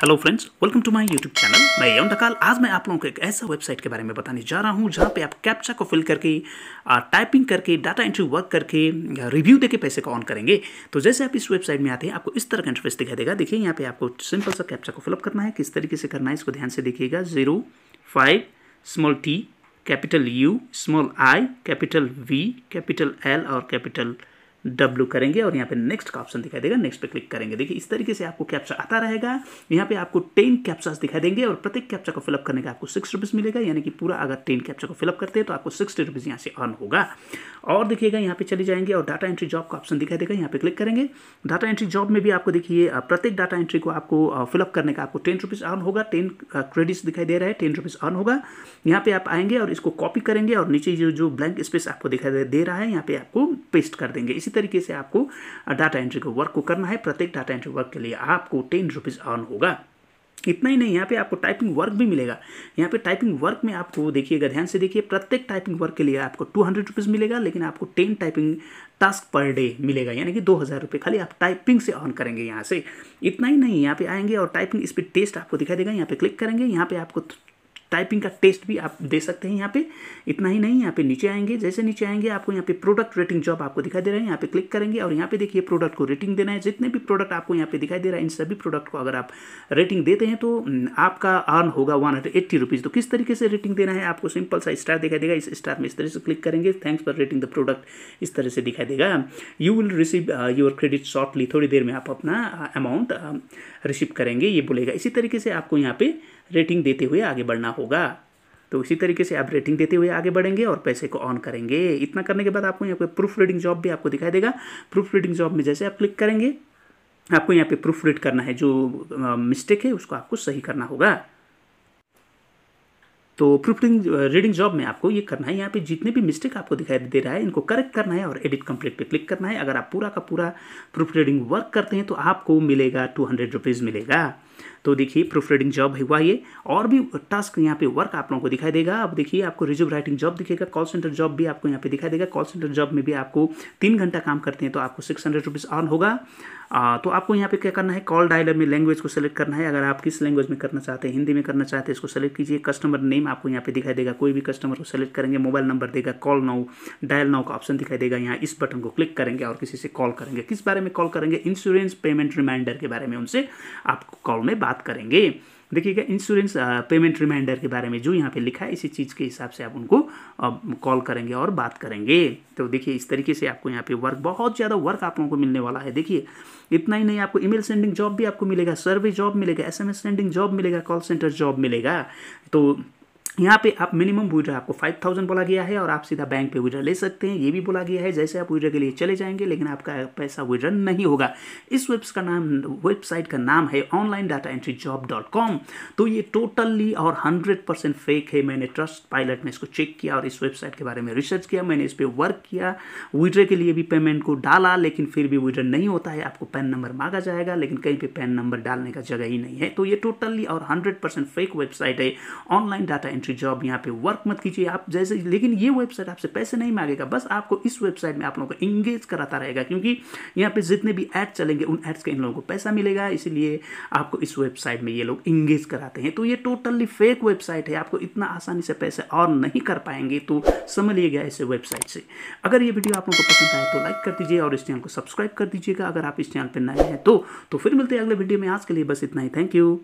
hello friends welcome to my YouTube channel मैं यम ढकाल आज मैं आप लोगों को एक ऐसा वेबसाइट के बारे में बताने जा रहा हूं जहां पे आप कैप्चा को फिल करके टाइपिंग करके डाटा एंट्री वर्क करके रिव्यू देके पैसे को ऑन करेंगे तो जैसे आप इस वेबसाइट में आते हैं आपको इस तरह का इंटरफेस दिखाई देगा देखिए यहाँ पे आपको सिंपल सा कैप्चा को फिलअप करना है किस तरीके से करना है इसको ध्यान से देखिएगा zero five small t capital u small i capital v capital l और कैपिटल डब्लू करेंगे और यहाँ पे नेक्स्ट का ऑप्शन दिखाई देगा नेक्स्ट पे क्लिक करेंगे देखिए इस तरीके से आपको कैप्चा आता रहेगा यहाँ पे आपको टेन कैप्चास दिखाई देंगे और प्रत्येक कैप्चा को फिलअप करने का आपको सिक्स रुपीज़ मिलेगा यानी कि पूरा अगर टेन कैप्चा को फिलअप करते हैं तो आपको सिक्सटी रुपीज़ यहाँ से अर्न होगा और देखिएगा यहाँ पे चले जाएंगे और डाटा एंट्री जॉब का ऑप्शन दिखाई देगा यहाँ पे क्लिक करेंगे डाटा एंट्री जॉब में भी आपको देखिए प्रत्येक डाटा एंट्री को आपको फिलअप करने का आपको टेन रुपीज़ अर्न होगा टेन क्रेडिट्स दिखाई दे रहा है टेन रुपीज़ अर्न होगा यहाँ पे आप आएंगे और इसको कॉपी करेंगे और नीचे जो जो ब्लैंक स्पेस आपको दिखाई दे रहा है यहाँ पे आपको पेस्ट कर देंगे इसी तरीके से आपको डाटा एंट्री के वर्क को करना है प्रत्येक डाटा एंट्री वर्क के लिए आपको टेन रुपीज़ अर्न होगा इतना ही नहीं यहाँ पे आपको टाइपिंग वर्क भी मिलेगा यहाँ पे टाइपिंग वर्क में आपको देखिएगा ध्यान से देखिए प्रत्येक टाइपिंग वर्क के लिए आपको टू हंड्रेड रुपीज़ मिलेगा लेकिन आपको ten typing task per day मिलेगा यानी कि दो हज़ार रुपये खाली आप टाइपिंग से ऑन करेंगे यहाँ से इतना ही नहीं यहाँ पे आएंगे और टाइपिंग स्पीड टेस्ट आपको दिखाई देगा यहाँ पे क्लिक करेंगे यहाँ पे आपको टाइपिंग का टेस्ट भी आप दे सकते हैं यहाँ पे इतना ही नहीं यहाँ पे नीचे आएंगे जैसे नीचे आएंगे आपको यहाँ पे प्रोडक्ट रेटिंग जॉब आपको दिखाई दे रहा है यहाँ पे क्लिक करेंगे और यहाँ पे देखिए प्रोडक्ट को रेटिंग देना है जितने भी प्रोडक्ट आपको यहाँ पे दिखाई दे रहा है इन सभी प्रोडक्ट को अगर आप रेटिंग देते हैं तो आपका अर्न होगा वन तो किस तरीके से रेटिंग देना है आपको सिंपल सा स्टार दिखाई देगा इस स्टार में इस तरह से क्लिक करेंगे thanks for rating the product इस तरह से दिखाई देगा you will receive your credit shortly थोड़ी देर में आप अपना अमाउंट uh, रिसीव uh, करेंगे ये बोलेगा इसी तरीके से आपको यहाँ पे रेटिंग देते हुए आगे बढ़ना होगा तो इसी तरीके से आप रेटिंग देते हुए आगे बढ़ेंगे और पैसे को ऑन करेंगे इतना करने के बाद आपको यहाँ पे प्रूफ रीडिंग जॉब भी आपको दिखाई देगा प्रूफ रीडिंग जॉब में जैसे आप क्लिक करेंगे आपको यहाँ पे प्रूफ रीड करना है जो मिस्टेक है उसको आपको सही करना होगा तो प्रूफ रीडिंग जॉब में आपको ये करना है यहाँ पे जितने भी मिस्टेक आपको दिखाई दे रहा है इनको करेक्ट करना है और एडिट कंप्लीट पे क्लिक करना है अगर आप पूरा का पूरा प्रूफ रीडिंग वर्क करते हैं तो आपको मिलेगा टू हंड्रेड रुपीज़ मिलेगा तो देखिए प्रूफ रीडिंग जॉब हुआ ये और भी टास्क यहाँ पे वर्क आप लोगों को दिखाई देगा अब देखिए आपको रिज्यूम राइटिंग जॉब दिखेगा कॉल सेंटर जॉब भी आपको यहाँ पे दिखाई देगा कॉल सेंटर जॉब में भी आपको तीन घंटा काम करते हैं तो आपको सिक्स हंड्रेड रुपीज़ अर्न होगा आ, तो आपको यहाँ पे क्या करना है कॉल डायलर में लैंग्वेज को सेलेक्ट करना है अगर आप किस लैंग्वेज में करना चाहते हैं हिंदी में करना चाहते हैं इसको सेलेक्ट कीजिए कस्टमर नेम आपको यहाँ पे दिखाई देगा कोई भी कस्टमर को सेलेक्ट करेंगे मोबाइल नंबर देगा कॉल नाउ डायल नाउ का ऑप्शन दिखाई देगा यहाँ इस बटन को क्लिक करेंगे और किसी से कॉल करेंगे किस बारे में कॉल करेंगे इंश्योरेंस पेमेंट रिमाइंडर के बारे में उनसे आप कॉल में बात करेंगे देखिएगा इंश्योरेंस पेमेंट रिमाइंडर के बारे में जो यहाँ पे लिखा है इसी चीज़ के हिसाब से आप उनको कॉल करेंगे और बात करेंगे तो देखिए इस तरीके से आपको यहाँ पे वर्क बहुत ज़्यादा वर्क आप लोगों को मिलने वाला है देखिए इतना ही नहीं आपको ईमेल सेंडिंग जॉब भी आपको मिलेगा सर्वे जॉब मिलेगा एसएमएस सेंडिंग जॉब मिलेगा कॉल सेंटर जॉब मिलेगा तो यहाँ पे आप मिनिमम विड्रो आपको फाइव थाउजेंड बोला गया है और आप सीधा बैंक पे विड्रा ले सकते हैं ये भी बोला गया है जैसे आप विड्रा के लिए चले जाएंगे लेकिन आपका पैसा विड्रा नहीं होगा इस वेब्स का नाम वेबसाइट का नाम है online data entry job dot com तो ये टोटली और हंड्रेड परसेंट फेक है मैंने ट्रस्ट पायलट में इसको चेक किया और इस वेबसाइट के बारे में रिसर्च किया मैंने इस पर वर्क किया विड्रे के लिए भी पेमेंट को डाला लेकिन फिर भी विड्रा नहीं होता है आपको पैन नंबर मांगा जाएगा लेकिन कहीं पर पैन नंबर डालने का जगह ही नहीं है तो ये टोटली और हंड्रेड फेक वेबसाइट है ऑनलाइन डाटा एंट्री जॉब यहाँ पे वर्क मत कीजिए आप जैसे लेकिन ये वेबसाइट आपसे पैसे नहीं मांगेगा बस आपको इस वेबसाइट में आप लोगों को इंगेज कराता रहेगा क्योंकि यहाँ पे जितने भी ऐड चलेंगे उन एड्स का इन लोगों को पैसा मिलेगा इसीलिए आपको इस वेबसाइट में ये लोग इंगेज कराते हैं तो ये टोटली फेक वेबसाइट है आपको इतना आसानी से पैसे और नहीं कर पाएंगे तो समझ गया इस वेबसाइट से अगर ये वीडियो आप लोगों को पसंद आए तो लाइक कर दीजिए और इस चैनल को सब्सक्राइब कर दीजिएगा अगर आप इस चैनल पर नए हैं तो, तो फिर मिलते हैं अगले वीडियो में आज के लिए बस इतना ही थैंक यू